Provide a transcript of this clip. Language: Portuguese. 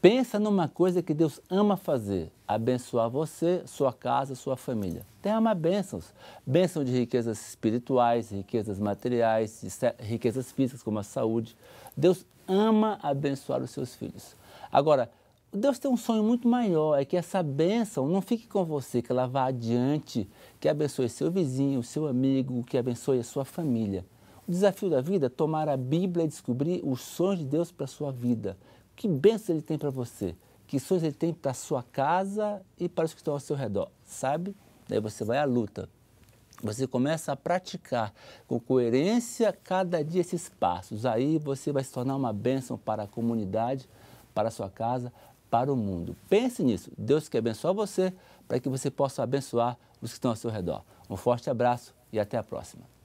Pensa numa coisa que Deus ama fazer: abençoar você, sua casa, sua família. Tem Derramar bênçãos. Bênção de riquezas espirituais, riquezas materiais, riquezas físicas, como a saúde. Deus ama abençoar os seus filhos. Agora, Deus tem um sonho muito maior: é que essa bênção não fique com você, que ela vá adiante, que abençoe seu vizinho, seu amigo, que abençoe a sua família. O desafio da vida é tomar a Bíblia e descobrir os sonhos de Deus para a sua vida que bênção ele tem para você? Que sonhos ele tem para a sua casa e para os que estão ao seu redor? Sabe? Daí você vai à luta. Você começa a praticar com coerência cada dia esses passos. Aí você vai se tornar uma bênção para a comunidade, para a sua casa, para o mundo. Pense nisso. Deus quer abençoar você para que você possa abençoar os que estão ao seu redor. Um forte abraço e até a próxima.